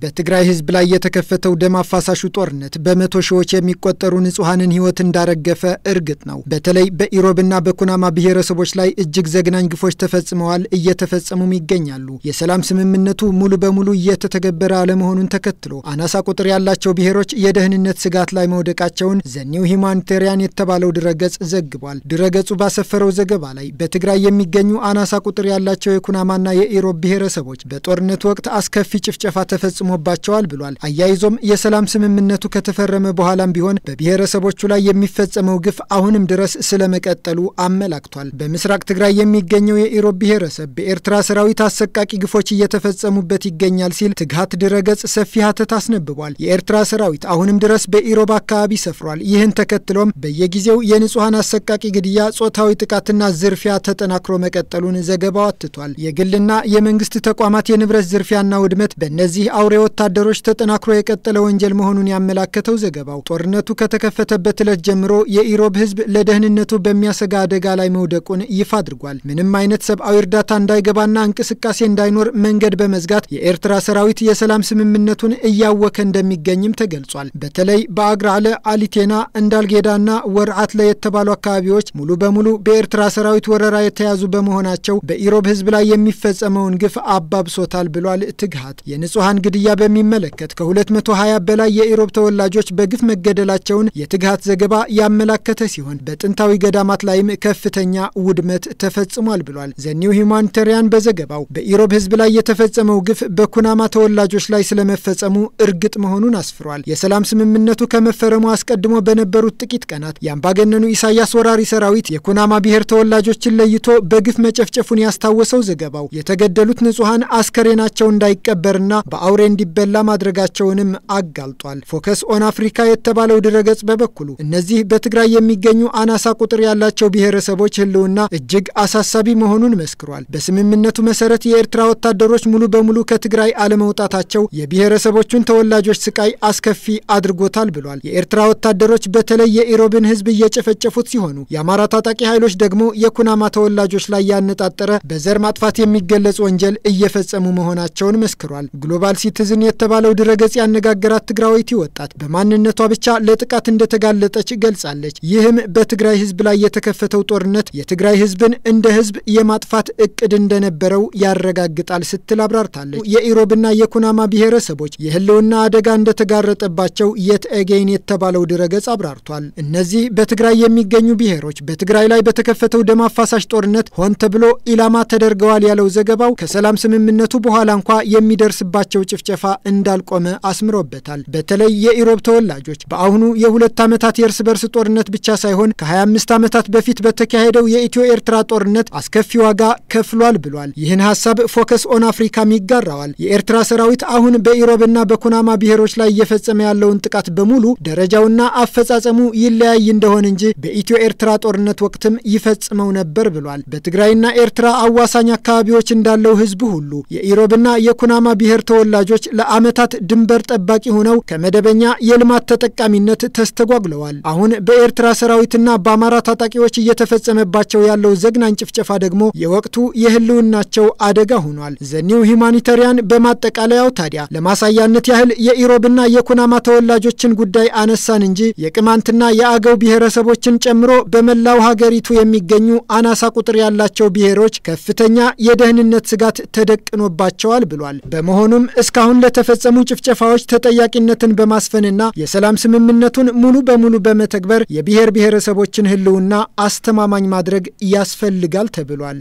በትግራይ ህዝብ ላይ የተከፈተው ደም አፋሳሹ ጦርነት በመቶ ሺዎች የሚቆጠሩ ንጹሐንን ህይወት እንዳረገፈ እርግጥ ነው። በተለይ በኢሮብና በኩናማ ብሔረሰቦች ላይ እጅግ ዘግናኝ ግፎች ተፈጽመዋል፣ እየተፈጸሙም ይገኛሉ። የሰላም ስምምነቱ ሙሉ በሙሉ እየተተገበረ አለመሆኑን ተከትሎ አናሳ ቁጥር ያላቸው ብሔሮች የደህንነት ስጋት ላይ መውደቃቸውን ዘኒው ሂማኒቴሪያን የተባለው ድረገጽ ዘግቧል። ድረገጹ ባሰፈረው ዘገባ ላይ በትግራይ የሚገኙ አናሳ ቁጥር ያላቸው የኩናማና የኢሮብ ብሔረሰቦች በጦርነት ወቅት አስከፊ ጭፍጨፋ ተፈጽ ተፈጽሞባቸዋል ብሏል። አያይዞም የሰላም ስምምነቱ ከተፈረመ በኋላም ቢሆን በብሔረሰቦቹ ላይ የሚፈጸመው ግፍ አሁንም ድረስ ስለመቀጠሉ አመላክቷል። በምስራቅ ትግራይ የሚገኘው የኢሮብ ብሔረሰብ በኤርትራ ሰራዊት አሰቃቂ ግፎች እየተፈጸሙበት ይገኛል ሲል ትግሃት ድረገጽ ሰፊ ሀተት አስነብቧል። የኤርትራ ሰራዊት አሁንም ድረስ በኢሮብ አካባቢ ሰፍሯል። ይህን ተከትሎም በየጊዜው የንጹሐን አሰቃቂ ግድያ፣ ጾታዊ ጥቃትና ዝርፊያ ተጠናክሮ መቀጠሉን ዘገባው አትቷል። የግልና የመንግስት ተቋማት የንብረት ዝርፊያና ውድመት በእነዚህ አው በአውሬ ወታደሮች ተጠናክሮ የቀጠለ ወንጀል መሆኑን ያመላከተው ዘገባው ጦርነቱ ከተከፈተበት ዕለት ጀምሮ የኢሮብ ሕዝብ ለደህንነቱ በሚያሰጋ አደጋ ላይ መውደቁን ይፋ አድርጓል። ምንም አይነት ሰብአዊ እርዳታ እንዳይገባና እንቅስቃሴ እንዳይኖር መንገድ በመዝጋት የኤርትራ ሰራዊት የሰላም ስምምነቱን እያወከ እንደሚገኝም ተገልጿል። በተለይ በአግራለ አሊቴና፣ እንዳልጌዳና ወርዓት ላይ የተባሉ አካባቢዎች ሙሉ በሙሉ በኤርትራ ሰራዊት ወረራ የተያዙ በመሆናቸው በኢሮብ ህዝብ ላይ የሚፈጸመውን ግፍ አባብሶታል ብሏል። ትግሃት የንጹሐን ግድ ግድያ በሚመለከት ከ220 በላይ የኢሮብ ተወላጆች በግፍ መገደላቸውን የትግሃት ዘገባ ያመላከተ ሲሆን በጥንታዊ ገዳማት ላይም ከፍተኛ ውድመት ተፈጽሟል ብሏል። ዘኒው ሂውማኒታሪያን በዘገባው በኢሮብ ህዝብ ላይ የተፈጸመው ግፍ በኩናማ ተወላጆች ላይ ስለመፈጸሙ እርግጥ መሆኑን አስፍሯል። የሰላም ስምምነቱ ከመፈረሙ አስቀድሞ በነበሩት ጥቂት ቀናት የአምባገነኑ ኢሳያስ ወራሪ ሰራዊት የኩናማ ብሔር ተወላጆችን ለይቶ በግፍ መጨፍጨፉን ያስታወሰው ዘገባው የተገደሉት ንጹሐን አስከሬናቸው እንዳይቀበርና በአውሬ እንዲበላ ማድረጋቸውንም አጋልጧል። ፎከስ ኦን አፍሪካ የተባለው ድረገጽ በበኩሉ እነዚህ በትግራይ የሚገኙ አናሳ ቁጥር ያላቸው ብሔረሰቦች ህልውና እጅግ አሳሳቢ መሆኑን መስክሯል። በስምምነቱ መሰረት የኤርትራ ወታደሮች ሙሉ በሙሉ ከትግራይ አለመውጣታቸው የብሔረሰቦቹን ተወላጆች ስቃይ አስከፊ አድርጎታል ብሏል። የኤርትራ ወታደሮች በተለይ የኢሮብን ህዝብ እየጨፈጨፉት ሲሆኑ የአማራ ታጣቂ ኃይሎች ደግሞ የኩናማ ተወላጆች ላይ ያነጣጠረ በዘር ማጥፋት የሚገለጽ ወንጀል እየፈጸሙ መሆናቸውን መስክሯል። ግሎባል ሲቲ ሲቲዝን የተባለው ድረገጽ ያነጋገራት ትግራዊት ወጣት በማንነቷ ብቻ ለጥቃት እንደተጋለጠች ገልጻለች። ይህም በትግራይ ህዝብ ላይ የተከፈተው ጦርነት የትግራይ ህዝብን እንደ ህዝብ የማጥፋት እቅድ እንደነበረው ያረጋግጣል ስትል አብራርታለች። የኢሮብና የኩናማ ብሔረሰቦች የህልውና አደጋ እንደተጋረጠባቸው የት ኤጌን የተባለው ድረገጽ አብራርቷል። እነዚህ በትግራይ የሚገኙ ብሔሮች በትግራይ ላይ በተከፈተው ደም አፋሳሽ ጦርነት ሆን ተብሎ ኢላማ ተደርገዋል ያለው ዘገባው ከሰላም ስምምነቱ በኋላ እንኳ የሚደርስባቸው ጭፍጨ ጭፍጨፋ እንዳልቆመ አስምሮበታል። በተለይ የኢሮብ ተወላጆች በአሁኑ የሁለት ዓመታት የእርስ በርስ ጦርነት ብቻ ሳይሆን ከ25 ዓመታት በፊት በተካሄደው የኢትዮ ኤርትራ ጦርነት አስከፊ ዋጋ ከፍሏል ብሏል። ይህን ሀሳብ ፎከስ ኦን አፍሪካም ይጋራዋል። የኤርትራ ሰራዊት አሁን በኢሮብና በኩናማ ብሔሮች ላይ እየፈጸመ ያለውን ጥቃት በሙሉ ደረጃውና አፈጻጸሙ ይለያይ እንደሆነ እንጂ በኢትዮ ኤርትራ ጦርነት ወቅትም ይፈጽመው ነበር ብሏል። በትግራይና ኤርትራ አዋሳኝ አካባቢዎች እንዳለው ህዝብ ሁሉ የኢሮብና የኩናማ ብሔር ተወላጆች ተወላጆች ለዓመታት ድንበር ጠባቂ ሆነው ከመደበኛ የልማት ተጠቃሚነት ተስተጓግለዋል። አሁን በኤርትራ ሰራዊትና በአማራ ታጣቂዎች እየተፈጸመባቸው ያለው ዘግናኝ ጭፍጨፋ ደግሞ የወቅቱ የህልውናቸው አደጋ ሆኗል። ዘኒው ሂማኒታሪያን በማጠቃለያው ታዲያ ለማሳያነት ያህል የኢሮብና የኩናማ ተወላጆችን ጉዳይ አነሳን እንጂ የቅማንትና የአገው ብሔረሰቦችን ጨምሮ በመላው ሀገሪቱ የሚገኙ አናሳ ቁጥር ያላቸው ብሔሮች ከፍተኛ የደህንነት ስጋት ተደቅኖባቸዋል ብሏል። በመሆኑም እስከ እስካሁን ለተፈጸሙ ጭፍጨፋዎች ተጠያቂነትን በማስፈንና የሰላም ስምምነቱን ሙሉ በሙሉ በመተግበር የብሔር ብሔረሰቦችን ህልውና አስተማማኝ ማድረግ ያስፈልጋል ተብሏል።